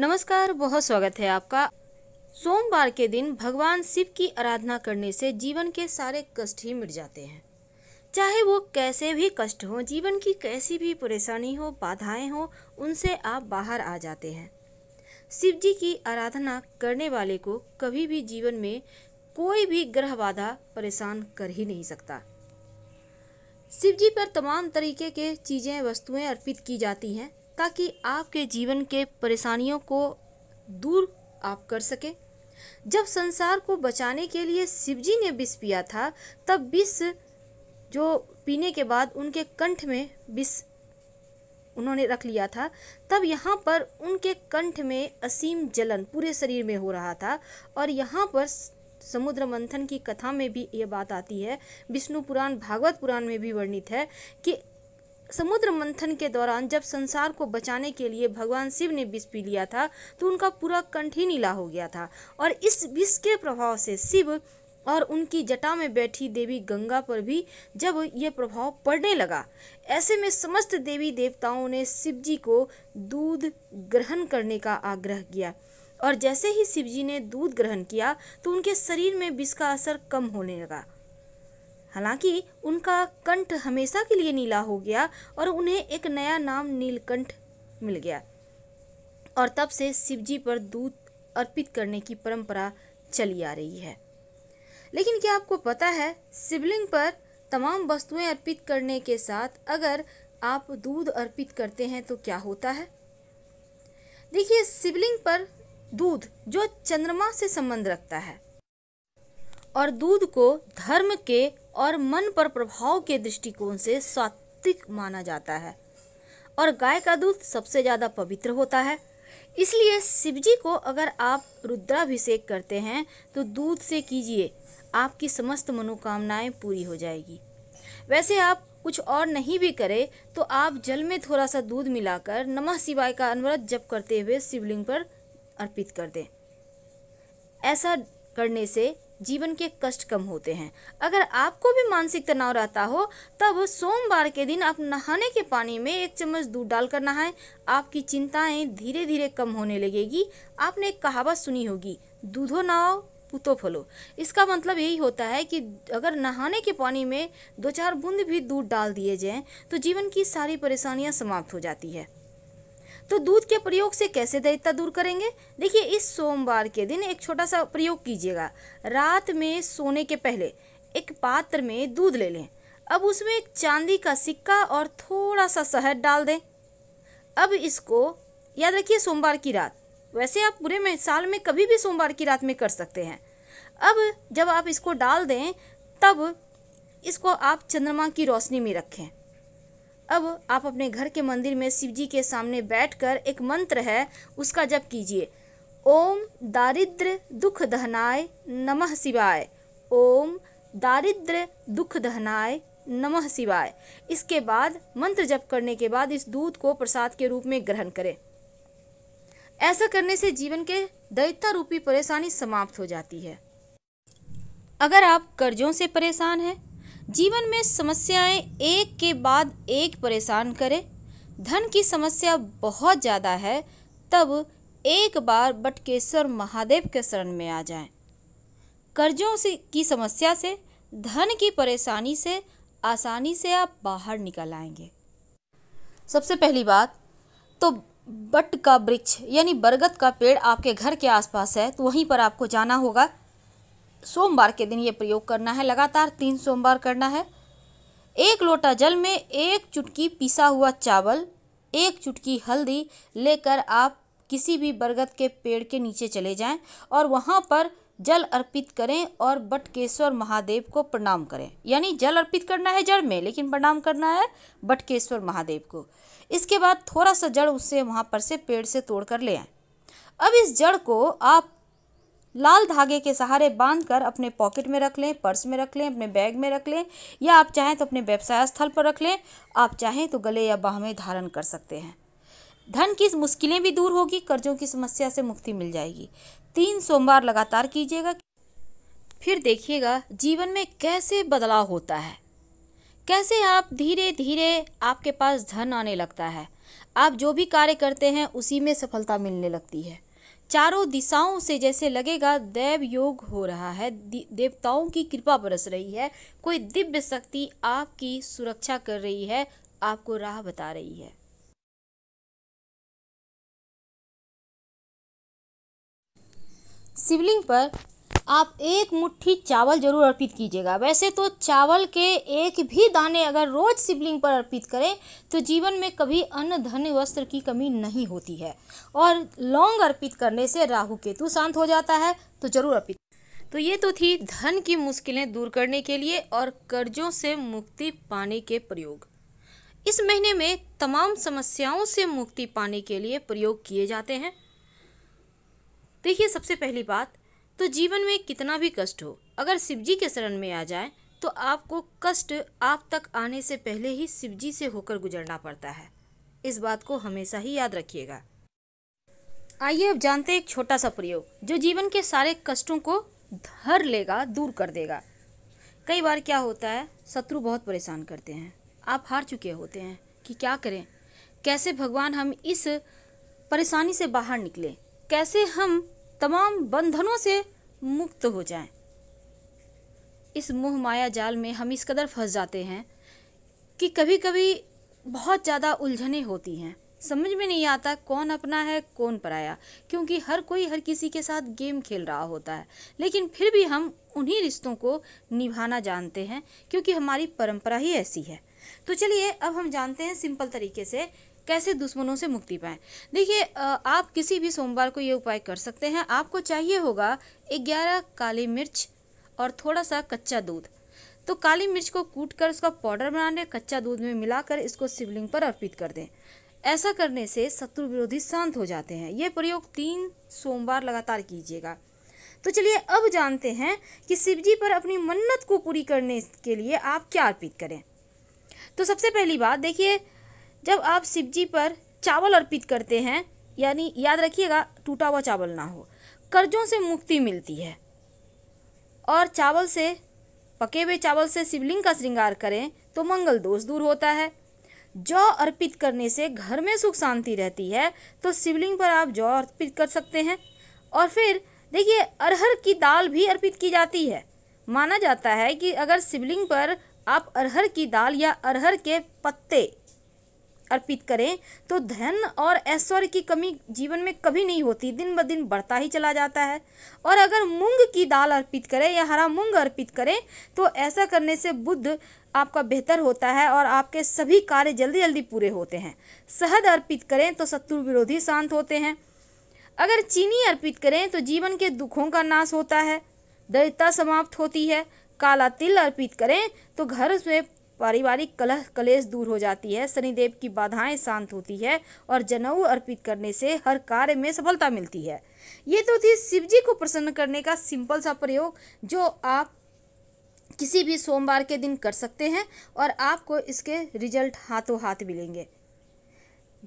नमस्कार बहुत स्वागत है आपका सोमवार के दिन भगवान शिव की आराधना करने से जीवन के सारे कष्ट ही मिट जाते हैं चाहे वो कैसे भी कष्ट हो जीवन की कैसी भी परेशानी हो बाधाएं हो उनसे आप बाहर आ जाते हैं शिव जी की आराधना करने वाले को कभी भी जीवन में कोई भी ग्रह बाधा परेशान कर ही नहीं सकता शिव जी पर तमाम तरीके के चीज़ें वस्तुएं अर्पित की जाती हैं ताकि आपके जीवन के परेशानियों को दूर आप कर सकें जब संसार को बचाने के लिए शिवजी ने विष पिया था तब विष जो पीने के बाद उनके कंठ में विष उन्होंने रख लिया था तब यहाँ पर उनके कंठ में असीम जलन पूरे शरीर में हो रहा था और यहाँ पर समुद्र मंथन की कथा में भी ये बात आती है विष्णु पुराण भागवत पुराण में भी वर्णित है कि समुद्र मंथन के दौरान जब संसार को बचाने के लिए भगवान शिव ने विष पी लिया था तो उनका पूरा कंठ ही नीला हो गया था और इस विष के प्रभाव से शिव और उनकी जटा में बैठी देवी गंगा पर भी जब यह प्रभाव पड़ने लगा ऐसे में समस्त देवी देवताओं ने शिव जी को दूध ग्रहण करने का आग्रह किया और जैसे ही शिव जी ने दूध ग्रहण किया तो उनके शरीर में विष का असर कम होने लगा हालांकि उनका कंठ हमेशा के लिए नीला हो गया और उन्हें एक नया नाम नीलकंठ मिल गया और तब से शिवजी पर दूध अर्पित करने की परंपरा चली आ रही है लेकिन क्या आपको पता है शिवलिंग पर तमाम वस्तुएं अर्पित करने के साथ अगर आप दूध अर्पित करते हैं तो क्या होता है देखिए शिवलिंग पर दूध जो चंद्रमा से संबंध रखता है और दूध को धर्म के और मन पर प्रभाव के दृष्टिकोण से सात्विक माना जाता है और गाय का दूध सबसे ज़्यादा पवित्र होता है इसलिए शिवजी को अगर आप रुद्राभिषेक करते हैं तो दूध से कीजिए आपकी समस्त मनोकामनाएं पूरी हो जाएगी वैसे आप कुछ और नहीं भी करें तो आप जल में थोड़ा सा दूध मिलाकर नमः शिवाय का अनवरत जप करते हुए शिवलिंग पर अर्पित कर दें ऐसा करने से जीवन के कष्ट कम होते हैं अगर आपको भी मानसिक तनाव रहता हो तब सोमवार के दिन आप नहाने के पानी में एक चम्मच दूध डालकर नहाएं आपकी चिंताएं धीरे धीरे कम होने लगेगी आपने एक कहावत सुनी होगी दूधो नहाओ पुतो फलो इसका मतलब यही होता है कि अगर नहाने के पानी में दो चार बूंद भी दूध डाल दिए जाएं तो जीवन की सारी परेशानियां समाप्त हो जाती है तो दूध के प्रयोग से कैसे दैत्यता दूर करेंगे देखिए इस सोमवार के दिन एक छोटा सा प्रयोग कीजिएगा रात में सोने के पहले एक पात्र में दूध ले लें अब उसमें एक चांदी का सिक्का और थोड़ा सा शहद डाल दें अब इसको याद रखिए सोमवार की रात वैसे आप पूरे में साल में कभी भी सोमवार की रात में कर सकते हैं अब जब आप इसको डाल दें तब इसको आप चंद्रमा की रोशनी में रखें अब आप अपने घर के मंदिर में शिव जी के सामने बैठकर एक मंत्र है उसका जप कीजिए ओम दारिद्र दुख दहनाय नमः शिवाय ओम दारिद्र दुख दहनाय नमः शिवाय इसके बाद मंत्र जप करने के बाद इस दूध को प्रसाद के रूप में ग्रहण करें ऐसा करने से जीवन के दैत्य रूपी परेशानी समाप्त हो जाती है अगर आप कर्जों से परेशान हैं जीवन में समस्याएं एक के बाद एक परेशान करें धन की समस्या बहुत ज़्यादा है तब एक बार बटकेश्वर महादेव के शरण में आ जाएं। कर्जों से की समस्या से धन की परेशानी से आसानी से आप बाहर निकल आएंगे सबसे पहली बात तो बट का वृक्ष यानी बरगद का पेड़ आपके घर के आसपास है तो वहीं पर आपको जाना होगा सोमवार के दिन ये प्रयोग करना है लगातार तीन सोमवार करना है एक लोटा जल में एक चुटकी पिसा हुआ चावल एक चुटकी हल्दी लेकर आप किसी भी बरगद के पेड़ के नीचे चले जाएं और वहाँ पर जल अर्पित करें और बटकेश्वर महादेव को प्रणाम करें यानी जल अर्पित करना है जड़ में लेकिन प्रणाम करना है बटकेश्वर महादेव को इसके बाद थोड़ा सा जड़ उससे वहाँ पर से पेड़ से तोड़ कर ले आएँ अब इस जड़ को आप लाल धागे के सहारे बांध कर अपने पॉकेट में रख लें पर्स में रख लें अपने बैग में रख लें या आप चाहें तो अपने व्यवसाय स्थल पर रख लें आप चाहें तो गले या बाह में धारण कर सकते हैं धन की मुश्किलें भी दूर होगी कर्जों की समस्या से मुक्ति मिल जाएगी तीन सोमवार लगातार कीजिएगा फिर देखिएगा जीवन में कैसे बदलाव होता है कैसे आप धीरे धीरे आपके पास धन आने लगता है आप जो भी कार्य करते हैं उसी में सफलता मिलने लगती है चारों दिशाओं से जैसे लगेगा दैव योग हो रहा है देवताओं की कृपा बरस रही है कोई दिव्य शक्ति आपकी सुरक्षा कर रही है आपको राह बता रही है शिवलिंग पर आप एक मुट्ठी चावल ज़रूर अर्पित कीजिएगा वैसे तो चावल के एक भी दाने अगर रोज़ शिवलिंग पर अर्पित करें तो जीवन में कभी अन्न धन वस्त्र की कमी नहीं होती है और लौंग अर्पित करने से राहु केतु शांत हो जाता है तो ज़रूर अर्पित तो ये तो थी धन की मुश्किलें दूर करने के लिए और कर्जों से मुक्ति पाने के प्रयोग इस महीने में तमाम समस्याओं से मुक्ति पाने के लिए प्रयोग किए जाते हैं देखिए सबसे पहली बात तो जीवन में कितना भी कष्ट हो अगर जी के शरण में आ जाए तो आपको कष्ट आप तक आने से पहले ही शिवजी से होकर गुजरना पड़ता है इस बात को हमेशा ही याद रखिएगा आइए अब जानते हैं एक छोटा सा प्रयोग जो जीवन के सारे कष्टों को धर लेगा दूर कर देगा कई बार क्या होता है शत्रु बहुत परेशान करते हैं आप हार चुके होते हैं कि क्या करें कैसे भगवान हम इस परेशानी से बाहर निकले कैसे हम तमाम बंधनों से मुक्त हो जाएं। इस मोह माया जाल में हम इस कदर फंस जाते हैं कि कभी कभी बहुत ज़्यादा उलझने होती हैं समझ में नहीं आता कौन अपना है कौन पराया क्योंकि हर कोई हर किसी के साथ गेम खेल रहा होता है लेकिन फिर भी हम उन्हीं रिश्तों को निभाना जानते हैं क्योंकि हमारी परंपरा ही ऐसी है तो चलिए अब हम जानते हैं सिंपल तरीके से कैसे दुश्मनों से मुक्ति पाएं देखिए आप किसी भी सोमवार को ये उपाय कर सकते हैं आपको चाहिए होगा ग्यारह काली मिर्च और थोड़ा सा कच्चा दूध तो काली मिर्च को कूट कर उसका पाउडर बना लें कच्चा दूध में मिलाकर इसको शिवलिंग पर अर्पित कर दें ऐसा करने से शत्रु विरोधी शांत हो जाते हैं यह प्रयोग तीन सोमवार लगातार कीजिएगा तो चलिए अब जानते हैं कि शिवजी पर अपनी मन्नत को पूरी करने के लिए आप क्या अर्पित करें तो सबसे पहली बात देखिए जब आप शिव जी पर चावल अर्पित करते हैं यानी याद रखिएगा टूटा हुआ चावल ना हो कर्जों से मुक्ति मिलती है और चावल से पके हुए चावल से शिवलिंग का श्रृंगार करें तो मंगल दोष दूर होता है जौ अर्पित करने से घर में सुख शांति रहती है तो शिवलिंग पर आप जौ अर्पित कर सकते हैं और फिर देखिए अरहर की दाल भी अर्पित की जाती है माना जाता है कि अगर शिवलिंग पर आप अरहर की दाल या अरहर के पत्ते अर्पित करें तो धन और ऐश्वर्य की कमी जीवन में कभी नहीं होती दिन ब दिन बढ़ता ही चला जाता है और अगर मूंग की दाल अर्पित करें या हरा मूंग अर्पित करें तो ऐसा करने से बुद्ध आपका बेहतर होता है और आपके सभी कार्य जल्दी जल्दी पूरे होते हैं शहद अर्पित करें तो शत्रु विरोधी शांत होते हैं अगर चीनी अर्पित करें तो जीवन के दुखों का नाश होता है दरिद्रता समाप्त होती है काला तिल अर्पित करें तो घर में पारिवारिक कलह कलेश दूर हो जाती है शनिदेव की बाधाएं शांत होती है और जनऊ अर्पित करने से हर कार्य में सफलता मिलती है ये तो थी शिव जी को प्रसन्न करने का सिंपल सा प्रयोग जो आप किसी भी सोमवार के दिन कर सकते हैं और आपको इसके रिजल्ट हाथों हाथ मिलेंगे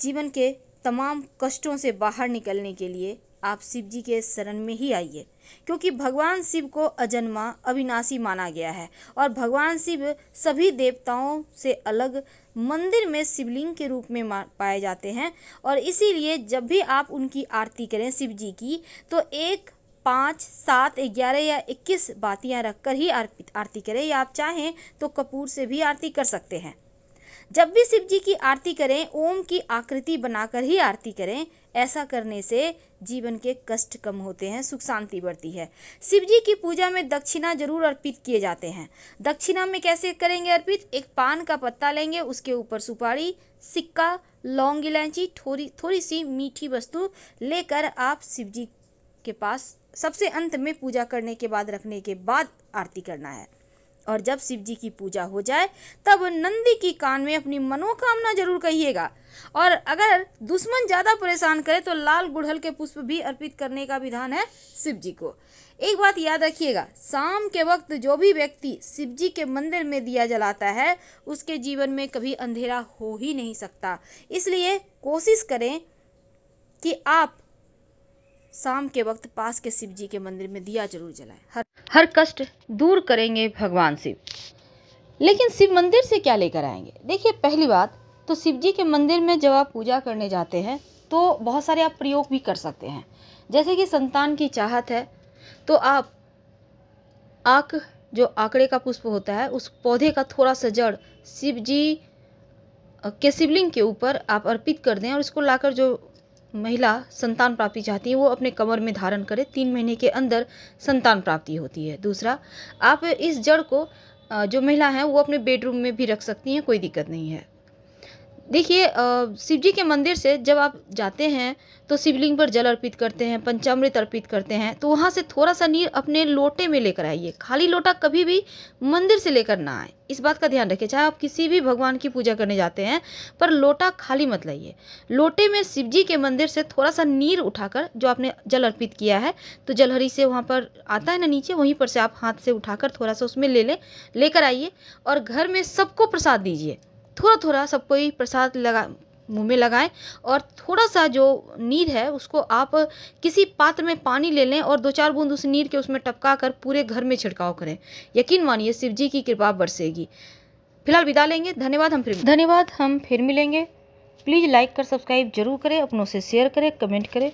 जीवन के तमाम कष्टों से बाहर निकलने के लिए आप शिव जी के शरण में ही आइए क्योंकि भगवान शिव को अजन्मा अविनाशी माना गया है और भगवान शिव सभी देवताओं से अलग मंदिर में शिवलिंग के रूप में पाए जाते हैं और इसीलिए जब भी आप उनकी आरती करें शिव जी की तो एक पाँच सात ग्यारह या इक्कीस बातियाँ रखकर ही आरती करें या आप चाहें तो कपूर से भी आरती कर सकते हैं जब भी शिव जी की आरती करें ओम की आकृति बनाकर ही आरती करें ऐसा करने से जीवन के कष्ट कम होते हैं सुख शांति बढ़ती है शिव जी की पूजा में दक्षिणा जरूर अर्पित किए जाते हैं दक्षिणा में कैसे करेंगे अर्पित एक पान का पत्ता लेंगे उसके ऊपर सुपारी सिक्का लौंग इलायची थोड़ी थोड़ी सी मीठी वस्तु लेकर आप शिव जी के पास सबसे अंत में पूजा करने के बाद रखने के बाद आरती करना है और जब शिव जी की पूजा हो जाए तब नंदी की कान में अपनी मनोकामना जरूर कहिएगा और अगर दुश्मन ज़्यादा परेशान करे तो लाल गुड़हल के पुष्प भी अर्पित करने का विधान है शिव जी को एक बात याद रखिएगा शाम के वक्त जो भी व्यक्ति शिव जी के मंदिर में दिया जलाता है उसके जीवन में कभी अंधेरा हो ही नहीं सकता इसलिए कोशिश करें कि आप शाम के वक्त पास के शिव जी के मंदिर में दिया जरूर जलाएं हर हर कष्ट दूर करेंगे भगवान शिव लेकिन शिव मंदिर से क्या लेकर आएंगे देखिए पहली बात तो शिव जी के मंदिर में जब आप पूजा करने जाते हैं तो बहुत सारे आप प्रयोग भी कर सकते हैं जैसे कि संतान की चाहत है तो आप आक जो आंकड़े का पुष्प होता है उस पौधे का थोड़ा सा जड़ शिव जी के शिवलिंग के ऊपर आप अर्पित कर दें और इसको लाकर जो महिला संतान प्राप्ति चाहती है वो अपने कमर में धारण करे तीन महीने के अंदर संतान प्राप्ति होती है दूसरा आप इस जड़ को जो महिला हैं वो अपने बेडरूम में भी रख सकती हैं कोई दिक्कत नहीं है देखिए शिव जी के मंदिर से जब आप जाते हैं तो शिवलिंग पर जल अर्पित करते हैं पंचामृत अर्पित करते हैं तो वहाँ से थोड़ा सा नीर अपने लोटे में लेकर आइए खाली लोटा कभी भी मंदिर से लेकर ना आए इस बात का ध्यान रखें चाहे आप किसी भी भगवान की पूजा करने जाते हैं पर लोटा खाली मत लाइए लोटे में शिव जी के मंदिर से थोड़ा सा नीर उठाकर जो आपने जल अर्पित किया है तो जलहरी से वहाँ पर आता है ना नीचे वहीं पर से आप हाथ से उठाकर थोड़ा सा उसमें ले लें लेकर आइए और घर में सबको प्रसाद दीजिए थोड़ा थोड़ा सब कोई प्रसाद लगा मुंह में लगाएं और थोड़ा सा जो नीर है उसको आप किसी पात्र में पानी ले लें और दो चार बूंद उस नीर के उसमें टपका कर पूरे घर में छिड़काव करें यकीन मानिए शिव जी की कृपा बरसेगी फिलहाल विदा लेंगे धन्यवाद हम फिर धन्यवाद हम फिर मिलेंगे प्लीज़ लाइक कर सब्सक्राइब जरूर करें अपनों से शेयर करें कमेंट करें